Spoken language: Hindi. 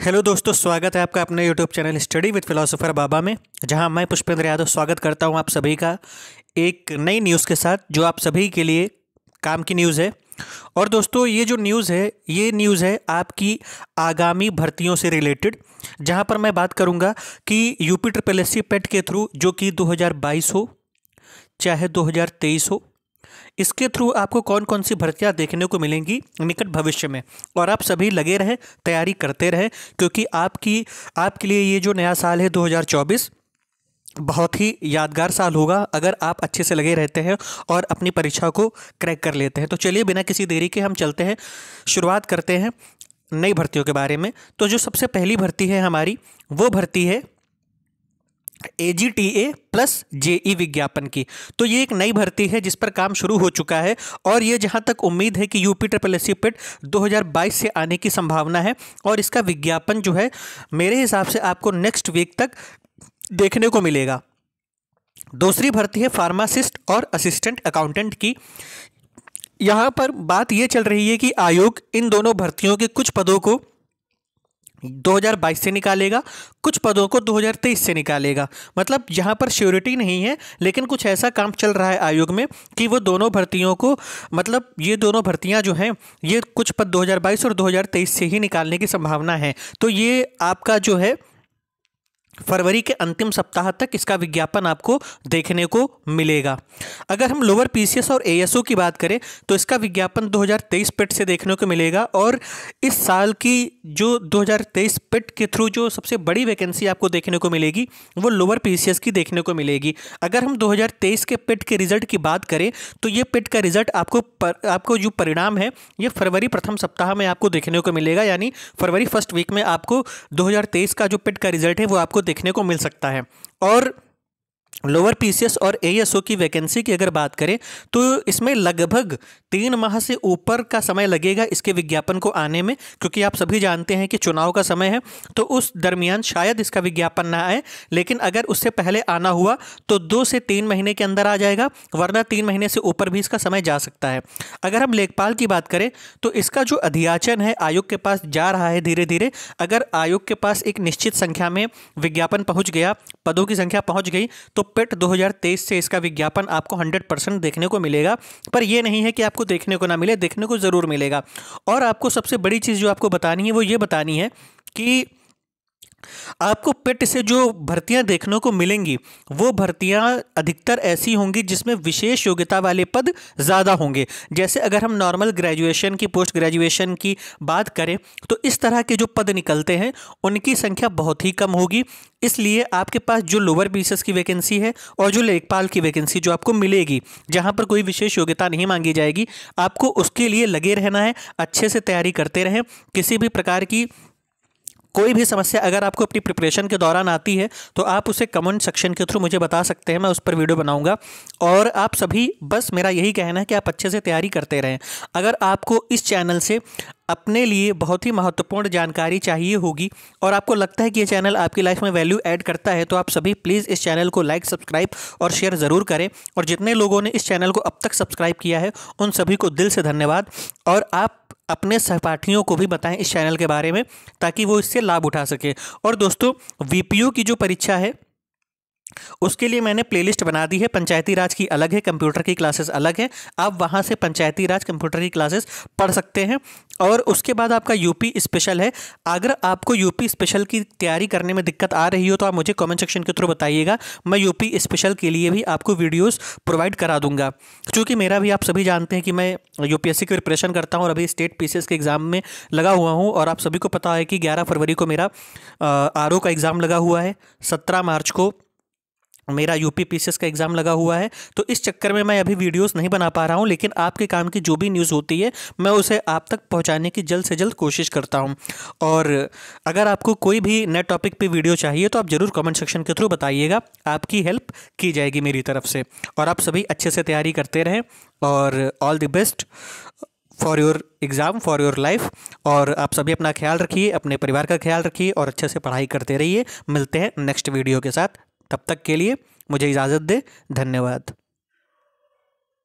हेलो दोस्तों स्वागत है आपका अपने YouTube channel study with philosopher Baba में जहां मैं पुष्पेंद्र यादव स्वागत करता हूं आप सभी का एक नई न्यूज़ के साथ जो आप सभी के लिए काम की न्यूज़ है और दोस्तों ये जो न्यूज़ है ये न्यूज़ है आपकी आगामी भर्तियों से रिलेटेड जहां पर मैं बात करूँगा कि यूपी ट्रिपल एस पेट के थ्रू जो कि दो हो चाहे दो हो इसके थ्रू आपको कौन कौन सी भर्तियाँ देखने को मिलेंगी निकट भविष्य में और आप सभी लगे रहें तैयारी करते रहें क्योंकि आपकी आपके लिए ये जो नया साल है 2024 बहुत ही यादगार साल होगा अगर आप अच्छे से लगे रहते हैं और अपनी परीक्षा को क्रैक कर लेते हैं तो चलिए बिना किसी देरी के हम चलते हैं शुरुआत करते हैं नई भर्तियों के बारे में तो जो सबसे पहली भर्ती है हमारी वो भर्ती है ए जी टी ए प्लस जे ई विज्ञापन की तो ये एक नई भर्ती है जिस पर काम शुरू हो चुका है और ये जहाँ तक उम्मीद है कि UP triple S C PET दो से आने की संभावना है और इसका विज्ञापन जो है मेरे हिसाब से आपको नेक्स्ट वीक तक देखने को मिलेगा दूसरी भर्ती है फार्मासिस्ट और असिस्टेंट अकाउंटेंट की यहाँ पर बात ये चल रही है कि आयोग इन दोनों भर्तियों के कुछ पदों को 2022 से निकालेगा कुछ पदों को 2023 से निकालेगा मतलब यहाँ पर श्योरिटी नहीं है लेकिन कुछ ऐसा काम चल रहा है आयोग में कि वो दोनों भर्तियों को मतलब ये दोनों भर्तियाँ जो हैं ये कुछ पद 2022 और 2023 से ही निकालने की संभावना है तो ये आपका जो है फरवरी के अंतिम सप्ताह तक इसका विज्ञापन आपको देखने को मिलेगा अगर हम लोअर पीसीएस और एएसओ की बात करें तो इसका विज्ञापन 2023 पिट से देखने को मिलेगा और इस साल की जो 2023 पेट के थ्रू जो सबसे बड़ी वैकेंसी आपको देखने को मिलेगी वो लोअर पीसीएस की देखने को मिलेगी अगर हम 2023 के पिट के रिजल्ट की बात करें तो ये पिट का रिजल्ट आपको पर, आपको जो परिणाम है ये फरवरी प्रथम सप्ताह में आपको देखने को मिलेगा यानी फरवरी फर्स्ट वीक में आपको दो का जो पिट का रिजल्ट है वो आपको देखने को मिल सकता है और लोअर पीसीएस और एएसओ की वैकेंसी की अगर बात करें तो इसमें लगभग तीन माह से ऊपर का समय लगेगा इसके विज्ञापन को आने में क्योंकि आप सभी जानते हैं कि चुनाव का समय है तो उस दरमियान शायद इसका विज्ञापन ना आए लेकिन अगर उससे पहले आना हुआ तो दो से तीन महीने के अंदर आ जाएगा वरना तीन महीने से ऊपर भी इसका समय जा सकता है अगर हम लेखपाल की बात करें तो इसका जो अध्याचन है आयोग के पास जा रहा है धीरे धीरे अगर आयोग के पास एक निश्चित संख्या में विज्ञापन पहुँच गया पदों की संख्या पहुँच गई तो तो पेट 2023 से इसका विज्ञापन आपको 100 परसेंट देखने को मिलेगा पर यह नहीं है कि आपको देखने को ना मिले देखने को ज़रूर मिलेगा और आपको सबसे बड़ी चीज़ जो आपको बतानी है वो ये बतानी है कि आपको पेट से जो भर्तियां देखने को मिलेंगी वो भर्तियां अधिकतर ऐसी होंगी जिसमें विशेष योग्यता वाले पद ज़्यादा होंगे जैसे अगर हम नॉर्मल ग्रेजुएशन की पोस्ट ग्रेजुएशन की बात करें तो इस तरह के जो पद निकलते हैं उनकी संख्या बहुत ही कम होगी इसलिए आपके पास जो लोअर बीसेस की वैकेंसी है और जो लेखपाल की वैकेंसी जो आपको मिलेगी जहाँ पर कोई विशेष योग्यता नहीं मांगी जाएगी आपको उसके लिए लगे रहना है अच्छे से तैयारी करते रहें किसी भी प्रकार की कोई भी समस्या अगर आपको अपनी प्रिपरेशन के दौरान आती है तो आप उसे कमेंट सेक्शन के थ्रू मुझे बता सकते हैं मैं उस पर वीडियो बनाऊंगा और आप सभी बस मेरा यही कहना है कि आप अच्छे से तैयारी करते रहें अगर आपको इस चैनल से अपने लिए बहुत ही महत्वपूर्ण जानकारी चाहिए होगी और आपको लगता है कि ये चैनल आपकी लाइफ में वैल्यू ऐड करता है तो आप सभी प्लीज़ इस चैनल को लाइक सब्सक्राइब और शेयर ज़रूर करें और जितने लोगों ने इस चैनल को अब तक सब्सक्राइब किया है उन सभी को दिल से धन्यवाद और आप अपने सहपाठियों को भी बताएं इस चैनल के बारे में ताकि वो इससे लाभ उठा सकें और दोस्तों वी की जो परीक्षा है उसके लिए मैंने प्लेलिस्ट बना दी है पंचायती राज की अलग है कंप्यूटर की क्लासेस अलग है आप वहाँ से पंचायती राज कंप्यूटर की क्लासेस पढ़ सकते हैं और उसके बाद आपका यूपी स्पेशल है अगर आपको यूपी स्पेशल की तैयारी करने में दिक्कत आ रही हो तो आप मुझे कमेंट सेक्शन के थ्रू बताइएगा मैं यूपी स्पेशल के लिए भी आपको वीडियोस प्रोवाइड करा दूंगा क्योंकि मेरा भी आप सभी जानते हैं कि मैं यूपीएससी की प्रिपरेशन करता हूं और अभी स्टेट पी के एग्ज़ाम में लगा हुआ हूँ और आप सभी को पता है कि ग्यारह फरवरी को मेरा आर का एग्ज़ाम लगा हुआ है सत्रह मार्च को मेरा यू पी का एग्ज़ाम लगा हुआ है तो इस चक्कर में मैं अभी वीडियोस नहीं बना पा रहा हूँ लेकिन आपके काम की जो भी न्यूज़ होती है मैं उसे आप तक पहुँचाने की जल्द से जल्द कोशिश करता हूँ और अगर आपको कोई भी नए टॉपिक पे वीडियो चाहिए तो आप ज़रूर कमेंट सेक्शन के थ्रू बताइएगा आपकी हेल्प की जाएगी मेरी तरफ से और आप सभी अच्छे से तैयारी करते रहें और all the best for your exam for your life और आप सभी अपना ख्याल रखिए अपने परिवार का ख्याल रखिए और अच्छे से पढ़ाई करते रहिए मिलते हैं नेक्स्ट वीडियो के साथ तब तक के लिए मुझे इजाज़त दे धन्यवाद